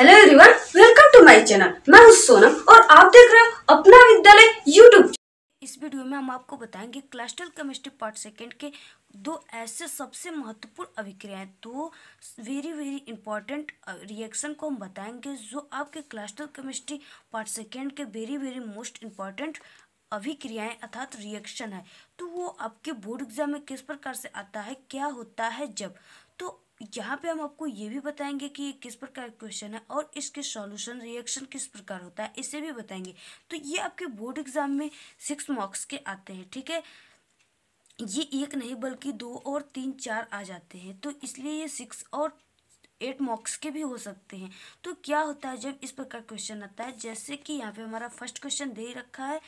hello everyone welcome to my channel मैं हूं सोनम और आप देख रहे हो अपना विद्यालय यूट्यूब इस वीडियो में हम आपको बताएंगे क्लास केमिस्ट्री पार्ट सेकंड के दो ऐसे सबसे महत्वपूर्ण अभिक्रियाएं दो वेरी वेरी इंपॉर्टेंट रिएक्शन को हम बताएंगे जो आपके क्लास केमिस्ट्री पार्ट सेकेंड के वेरी वेरी मोस्ट इंपॉर्टेंट अभिक्रियाएं अर्थात रिएक्शन है तो वो आपके बोर्ड एग्जाम में किस प्रकार से आता है क्या होता है जब तो यहाँ पे हम आपको ये भी बताएंगे कि ये किस प्रकार का क्वेश्चन है और इसके सॉल्यूशन रिएक्शन किस प्रकार होता है इसे भी बताएंगे तो ये आपके बोर्ड एग्जाम में सिक्स मार्क्स के आते हैं ठीक है ये एक नहीं बल्कि दो और तीन चार आ जाते हैं तो इसलिए ये सिक्स और एट मार्क्स के भी हो सकते हैं तो क्या होता है जब इस प्रकार क्वेश्चन आता है जैसे कि यहाँ पे हमारा फर्स्ट क्वेश्चन दे रखा है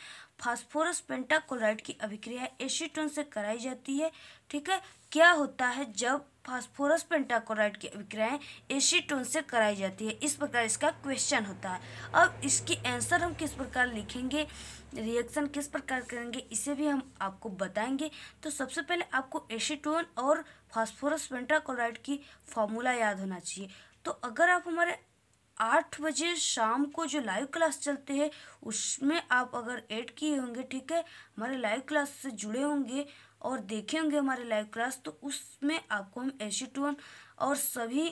फास्फोरस पेंटाक्लोराइड की अभिक्रिया एसीटोन से कराई जाती है ठीक है क्या होता है जब फास्फोरस पेंटाक्लोराइड की अभिक्रियाएँ एसीटोन से कराई जाती है इस प्रकार इसका क्वेश्चन होता है अब इसकी आंसर हम किस प्रकार लिखेंगे रिएक्शन किस प्रकार करेंगे इसे भी हम आपको बताएंगे तो सबसे पहले आपको एसीटोन और फास्फोरस पेंटाक्लोराइड की फॉर्मूला याद होना चाहिए तो अगर आप हमारे आठ बजे शाम को जो लाइव क्लास चलते हैं उसमें आप अगर ऐड किए होंगे ठीक है हमारे लाइव क्लास से जुड़े होंगे और देखेंगे हमारे लाइव क्लास तो उसमें आपको हम एसीटोन और सभी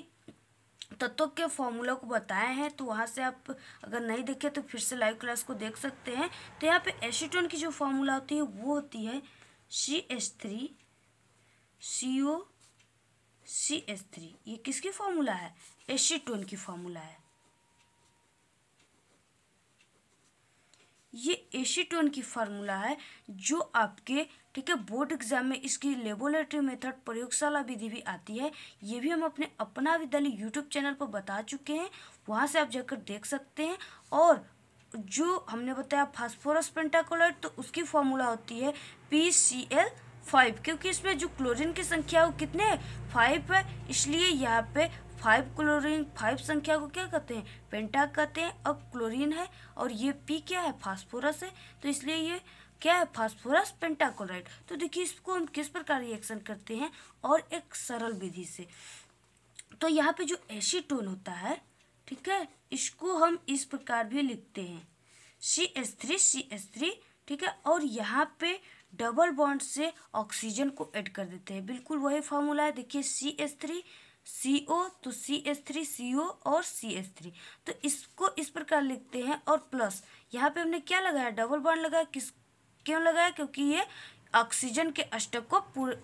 तत्वों के फॉर्मूला को बताए हैं तो वहाँ से आप अगर नहीं देखे तो फिर से लाइव क्लास को देख सकते हैं तो यहाँ पे एसीटोन की जो फॉर्मूला होती है वो होती है C S three C O C S three ये किसकी फॉर्मूला है एसीटोन की फॉर्मूला है ये एसीटोन की फार्मूला है जो आपके ठीक है बोर्ड एग्जाम में इसकी लेबोरेटरी मेथड प्रयोगशाला विधि भी आती है ये भी हम अपने अपना विद्यालय यूट्यूब चैनल पर बता चुके हैं वहाँ से आप जाकर देख सकते हैं और जो हमने बताया फास्फोरस पेंटाकोलाइट तो उसकी फार्मूला होती है पी सी एल फाइव क्योंकि इसमें जो क्लोरीन की संख्या वो कितने फाइव है इसलिए यहाँ पे फाइव क्लोरीन फाइव संख्या को क्या कहते हैं पेंटा कहते हैं और क्लोरीन है और ये पी क्या है फास्फोरस है तो इसलिए ये क्या है फास्फोरस पेंटाक्लोराइड तो देखिए इसको हम किस प्रकार रिएक्शन करते हैं और एक सरल विधि से तो यहाँ पे जो एसीटोन होता है ठीक है इसको हम इस प्रकार भी लिखते हैं C S three C S three ठीक है और यहाँ पे डबल बॉन्ड से ऑक्सीजन को ऐड कर देते हैं बिल्कुल वही फार्मूला है देखिए सी एस थ्री सी ओ तो सी एस थ्री सी ओ और सी एस थ्री तो इसको इस प्रकार लिखते हैं और प्लस यहाँ पे हमने क्या लगाया डबल बॉन्ड लगाया किस क्यों लगाया क्योंकि ये ऑक्सीजन के अष्टक को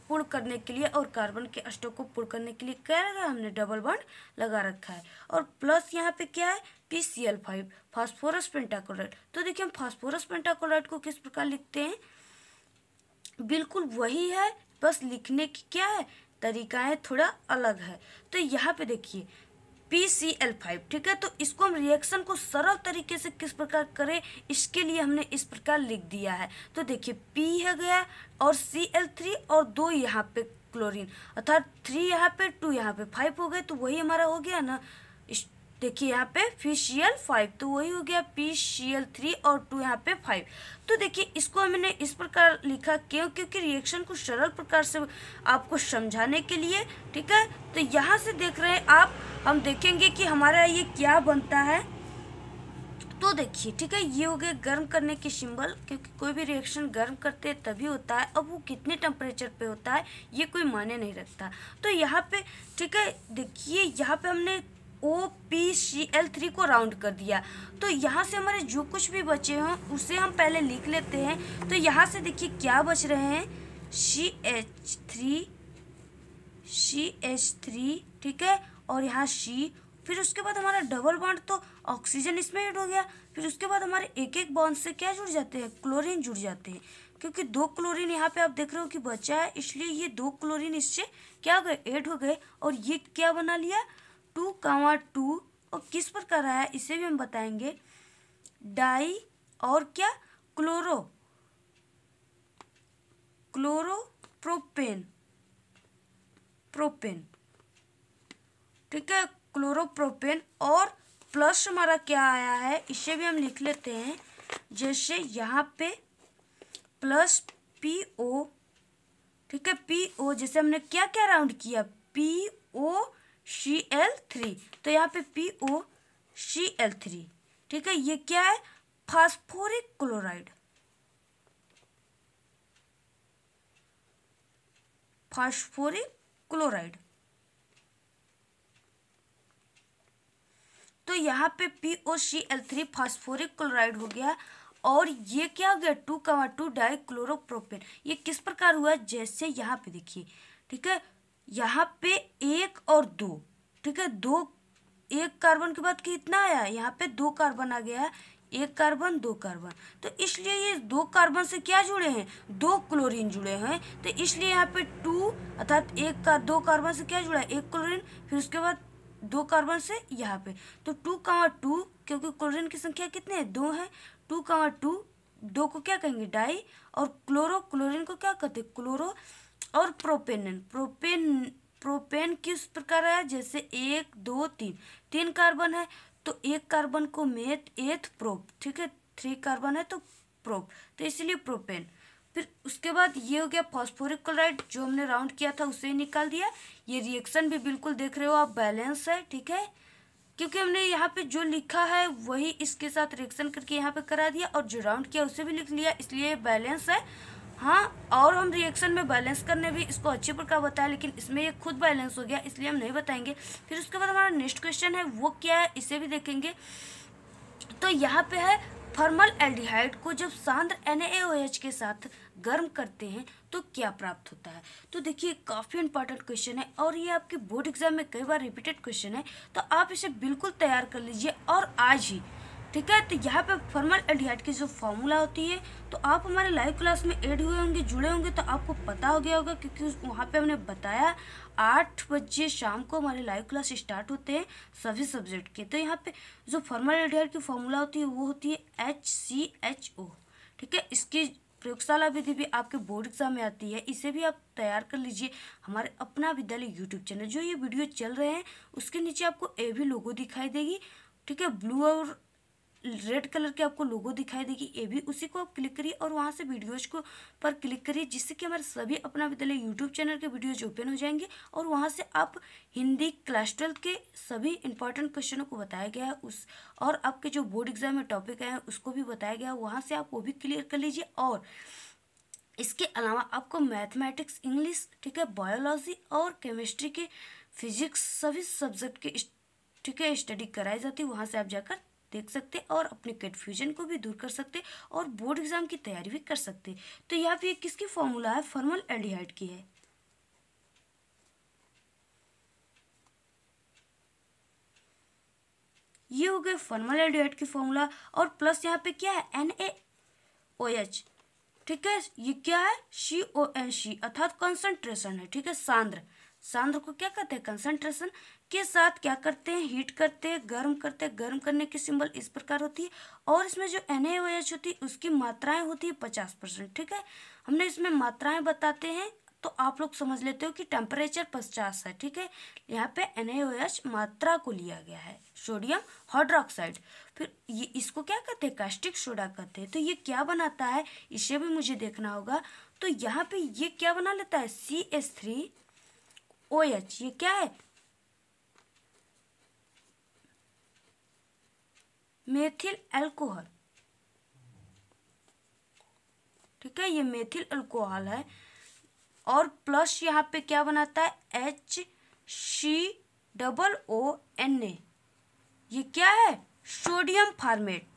पूर्ण करने के लिए और कार्बन के अष्टक को पूर्ण करने के लिए क्या लगा हमने डबल बॉन्ड लगा रखा है और प्लस यहाँ पे क्या है P C L five phosphorus pentachloride तो देखिए हम फॉस्फोरस पेंटाक्लोराइड को किस प्रकार लिखते हैं बिल्कुल वही है बस लिखने की क्या है तरीका है थोड़ा अलग है तो यहाँ पे देखिए पी सी एल फाइव ठीक है तो इसको हम रिएक्शन को सरल तरीके से किस प्रकार करें इसके लिए हमने इस प्रकार लिख दिया है तो देखिए पी है गया और सी एल थ्री और दो यहाँ पे क्लोरीन अर्थात थ्री यहाँ पे टू यहाँ पे फाइव हो गए तो वही हमारा हो गया ना देखिए यहाँ पे फिशियल फाइव तो वही हो गया पी सी एल थ्री और टू यहाँ पे फाइव तो देखिए इसको मैंने इस प्रकार लिखा क्यों क्योंकि रिएक्शन को सरल प्रकार से आपको समझाने के लिए ठीक है तो यहाँ से देख रहे हैं आप हम देखेंगे कि हमारा ये क्या बनता है तो देखिए ठीक है ये हो गया गर्म करने के सिंबल क्योंकि कोई भी रिएक्शन गर्म करते हैं तभी होता है अब वो कितने टेम्परेचर पे होता है ये कोई माने नहीं रखता तो यहाँ पे ठीक है देखिए यहाँ पे हमने O P C L three को राउंड कर दिया तो यहाँ से हमारे जो कुछ भी बचे हों उसे हम पहले लिख लेते हैं तो यहाँ से देखिए क्या बच रहे हैं C H three C H three ठीक है और यहाँ सी फिर उसके बाद हमारा डबल बॉन्ड तो ऑक्सीजन इसमें ऐड हो गया फिर उसके बाद हमारे एक एक बॉन्ड से क्या जुड़ जाते हैं क्लोरीन जुड़ जाते हैं क्योंकि दो क्लोरीन यहाँ पे आप देख रहे हो कि बचा है इसलिए ये दो क्लोरीन इससे क्या हो गए ऐड हो गए और ये क्या बना लिया टू कावा टू और किस पर कर रहा है इसे भी हम बताएंगे डाई और क्या क्लोरो क्लोरो प्रोपेन प्रोपेन ठीक है क्लोरोप्रोपेन और प्लस हमारा क्या आया है इसे भी हम लिख लेते हैं जैसे यहाँ पे प्लस पी ओ ठीक है पी ओ जैसे हमने क्या क्या राउंड किया P O C L three तो यहाँ पे P O C L three ठीक है ये क्या है फास्फोरिक क्लोराइड फास्फोरिक क्लोराइड तो यहाँ पे P O C L three phosphoric chloride हो गया और ये क्या हो गया two comma to die chloropropane ये किस प्रकार हुआ जैसे यहाँ पे देखिए ठीक है यहाँ पे एक और दो ठीक है दो एक कार्बन के बाद कितना आया यहाँ पे दो कार्बन आ गया एक कार्बन दो कार्बन तो इसलिए ये दो कार्बन से क्या जुड़े हैं दो क्लोरीन जुड़े हैं तो इसलिए यहाँ पे टू अर्थात एक का दो कार्बन से क्या जुड़ा है एक क्लोरीन फिर उसके बाद दो कार्बन से यहाँ पे तो टू कावा टू क्योंकि क्लोरीन की संख्या कितने है दो है टू कावा टू दो को क्या कहेंगे डाई और क्लोरो क्लोरीन को क्या कहते क्लोरो और प्रोपेनन प्रोपेन प्रोपेन किस प्रकार है जैसे एक दो तीन तीन कार्बन है तो एक कार्बन को मेथ एथ प्रोप ठीक है थ्री कार्बन है तो प्रोप तो इसलिए प्रोपेन फिर उसके बाद ये हो गया फॉस्फोरिक क्लोराइड जो हमने राउंड किया था उसे ही निकाल दिया ये रिएक्शन भी बिल्कुल देख रहे हो आप बैलेंस है ठीक है क्योंकि हमने यहाँ पे जो लिखा है वही इसके साथ रिएक्शन करके यहाँ पे करा दिया और जो राउंड किया उसे भी लिख लिया इसलिए बैलेंस है हाँ और हम रिएक्शन में बैलेंस करने भी इसको अच्छे प्रकार बताया लेकिन इसमें ये खुद बैलेंस हो गया इसलिए हम नहीं बताएंगे फिर उसके बाद हमारा नेक्स्ट क्वेश्चन है वो क्या है इसे भी देखेंगे तो यहाँ पे है फॉर्मल एल्डिहाइड को जब सांद्र एन के साथ गर्म करते हैं तो क्या प्राप्त होता है तो देखिए काफ़ी इंपॉर्टेंट क्वेश्चन है और ये आपके बोर्ड एग्जाम में कई बार रिपीटेड क्वेश्चन है तो आप इसे बिल्कुल तैयार कर लीजिए और आज ही ठीक है तो यहाँ पे फॉर्मल एडिहाइड की जो फॉर्मूला होती है तो आप हमारे लाइव क्लास में एड हुए होंगे जुड़े होंगे तो आपको पता हो गया होगा क्योंकि वहाँ पे हमने बताया आठ बजे शाम को हमारे लाइव क्लास स्टार्ट होते हैं सभी सब्जेक्ट के तो यहाँ पे जो फॉर्मल एडिहाइड की फॉर्मूला होती है वो होती है एच सी एच ओ ठीक है इसकी प्रयोगशाला विधि भी आपके बोर्ड एग्जाम में आती है इसे भी आप तैयार कर लीजिए हमारे अपना विद्यालय यूट्यूब चैनल जो ये वीडियो चल रहे हैं उसके नीचे आपको ए भी लोगो दिखाई देगी ठीक है ब्लू और रेड कलर के आपको लोगो दिखाई देगी ये भी उसी को आप क्लिक करिए और वहाँ से वीडियोज को पर क्लिक करिए जिससे कि हमारे सभी अपना विद्यालय यूट्यूब चैनल के वीडियोज ओपन हो जाएंगे और वहाँ से आप हिंदी क्लास ट्वेल्व के सभी इंपॉर्टेंट क्वेश्चनों को बताया गया है उस और आपके जो बोर्ड एग्जाम में टॉपिक आए हैं उसको भी बताया गया है वहाँ से आप वो भी क्लियर कर लीजिए और इसके अलावा आपको मैथमेटिक्स इंग्लिश ठीक है बायोलॉजी और केमिस्ट्री के फिजिक्स सभी सब्जेक्ट के ठीक है स्टडी कराई जाती है वहाँ से आप जाकर देख सकते और अपने कन्फ्यूजन को भी दूर कर सकते और बोर्ड एग्जाम की तैयारी भी कर सकते तो यहाँ पे किसकी फॉर्मूला है फॉर्मल एल्डिहाइड की है ये हो गए फॉर्मल एल्डिहाइड की फॉर्मूला और प्लस यहाँ पे क्या है एन ए ओ एच ठीक है ये क्या है सी ओ एन सी अर्थात कंसंट्रेशन है ठीक है सांद्र सांद्र को क्या कहते हैं कंसंट्रेशन के साथ क्या करते हैं हीट करते हैं गर्म करते हैं गर्म करने की सिंबल इस प्रकार होती है और इसमें जो एन होती है उसकी मात्राएं होती है पचास परसेंट ठीक है हमने इसमें मात्राएं बताते हैं तो आप लोग समझ लेते हो कि टेम्परेचर पचास है ठीक है यहाँ पे एन मात्रा को लिया गया है सोडियम हाइड्रोक्साइड फिर ये इसको क्या कहते हैं कास्टिक सोडा कहते हैं तो ये क्या बनाता है इसे भी मुझे देखना होगा तो यहाँ पे ये क्या बना लेता है C S three O H ये क्या है मेथिल अल्कोहल ठीक है ये मेथिल अल्कोहल है और प्लस यहाँ पे क्या बनाता है H C double O N A ये क्या है सोडियम फार्मेट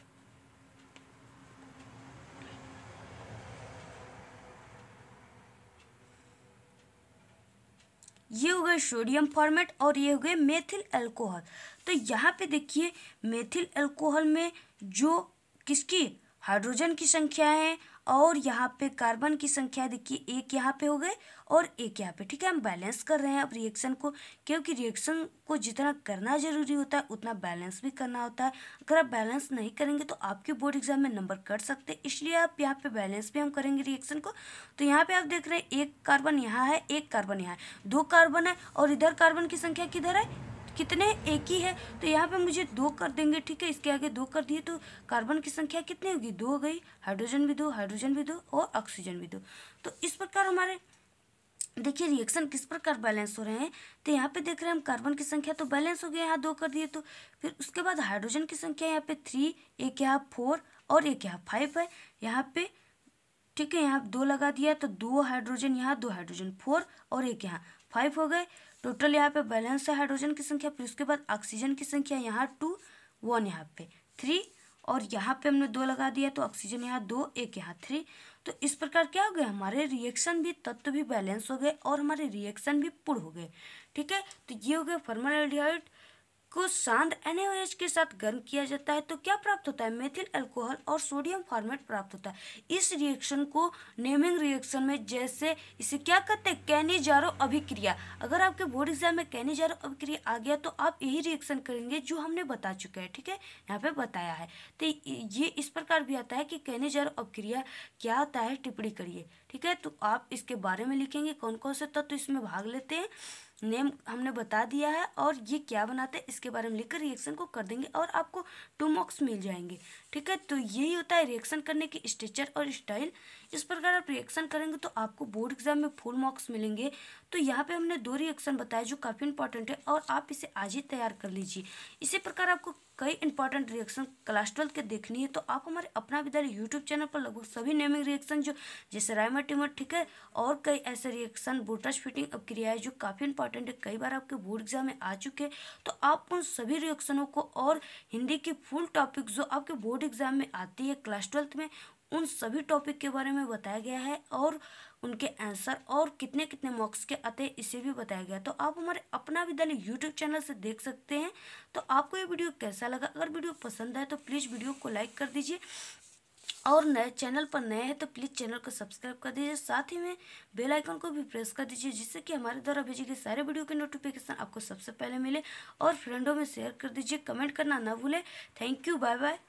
ये हो गए सोडियम फॉर्मेट और ये हो गए मेथिल एल्कोहल तो यहाँ पे देखिए मेथिल एल्कोहल में जो किसकी हाइड्रोजन की संख्या है और यहाँ पे कार्बन की संख्या देखिए एक यहाँ पे हो गए और एक यहाँ पे ठीक है हम बैलेंस कर रहे हैं अब रिएक्शन को क्योंकि रिएक्शन को जितना करना जरूरी होता है उतना बैलेंस भी करना होता है अगर आप बैलेंस नहीं करेंगे तो आपके बोर्ड एग्जाम में नंबर कट सकते हैं इसलिए आप यहाँ पे बैलेंस भी हम करेंगे रिएक्शन को तो यहाँ पे आप देख रहे हैं एक कार्बन यहाँ है एक कार्बन यहाँ है दो कार्बन है और इधर कार्बन की संख्या किधर है कितने एक ही है तो यहाँ पे मुझे दो कर देंगे ठीक है इसके आगे दो कर दिए तो कार्बन की संख्या कितनी होगी दो हो गई हाइड्रोजन भी दो हाइड्रोजन भी दो और ऑक्सीजन भी दो तो इस प्रकार हमारे देखिए रिएक्शन किस प्रकार बैलेंस हो रहे हैं तो यहाँ पे देख रहे हैं हम कार्बन की संख्या तो बैलेंस हो गया यहाँ दो कर दिए तो फिर उसके बाद हाइड्रोजन की संख्या यहाँ पे थ्री एक यहाँ फोर और एक यहाँ फाइव है यहाँ पे ठीक है यहाँ दो लगा दिया तो दो हाइड्रोजन यहाँ दो हाइड्रोजन फोर और एक यहाँ फाइव हो गए टोटल यहाँ पे बैलेंस है हाइड्रोजन की संख्या फिर उसके बाद ऑक्सीजन की संख्या यहाँ टू वन यहाँ पे थ्री और यहाँ पे हमने दो लगा दिया तो ऑक्सीजन यहाँ दो एक यहाँ थ्री तो इस प्रकार क्या हो गया हमारे रिएक्शन भी तत्व भी बैलेंस हो गए और हमारे रिएक्शन भी पूर्ण हो गए ठीक है तो ये हो गए फॉर्मल एल्डिहाइड को सांद एनएच के साथ गर्म किया जाता है तो क्या प्राप्त होता है मेथिल अल्कोहल और सोडियम फॉर्मेट प्राप्त होता है इस रिएक्शन को नेमिंग रिएक्शन में जैसे इसे क्या कहते हैं जारो अभिक्रिया अगर आपके बोर्ड एग्जाम में कैनिजारो अभिक्रिया आ गया तो आप यही रिएक्शन करेंगे जो हमने बता चुके हैं ठीक है यहाँ पे बताया है तो ये इस प्रकार भी आता है कि कैनीजारो अभिक्रिया क्या आता है टिप्पणी करिए ठीक है तो आप इसके बारे में लिखेंगे कौन कौन से तत्व तो इसमें भाग लेते हैं नेम हमने बता दिया है और ये क्या बनाते है इसके बारे में लिखकर रिएक्शन को कर देंगे और आपको टू मार्क्स मिल जाएंगे ठीक है तो यही होता है रिएक्शन करने की स्ट्रक्चर और स्टाइल इस प्रकार आप रिएक्शन करेंगे तो आपको बोर्ड एग्जाम में फुल मार्क्स मिलेंगे तो यहाँ पे हमने दो रिएक्शन बताया जो काफ़ी इंपॉर्टेंट है और आप इसे आज ही तैयार कर लीजिए इसी प्रकार आपको कई इंपॉर्टेंट रिएक्शन क्लास ट्वेल्थ के देखनी है तो आप हमारे अपना विद्यालय यूट्यूब चैनल पर लगभग सभी नेमिंग रिएक्शन जो जैसे रायमा टिमर ठीक है और कई ऐसे रिएक्शन बोटस फिटिंग अब क्रिया है जो काफ़ी इंपॉर्टेंट है कई बार आपके बोर्ड एग्जाम में आ चुके हैं तो आप उन सभी रिएक्शनों को और हिंदी की फुल टॉपिक जो आपके बोर्ड एग्जाम में आती है क्लास ट्वेल्थ में उन सभी टॉपिक के बारे में बताया गया है और उनके आंसर और कितने कितने मार्क्स के आते हैं इसे भी बताया गया तो आप हमारे अपना विद्यालय यूट्यूब चैनल से देख सकते हैं तो आपको ये वीडियो कैसा लगा अगर वीडियो पसंद आए तो प्लीज़ वीडियो को लाइक कर दीजिए और नए चैनल पर नए हैं तो प्लीज़ चैनल को सब्सक्राइब कर दीजिए साथ ही में बेल आइकन को भी प्रेस कर दीजिए जिससे कि हमारे द्वारा भेजी गई सारे वीडियो के नोटिफिकेशन आपको सबसे पहले मिले और फ्रेंडों में शेयर कर दीजिए कमेंट करना ना भूले थैंक यू बाय बाय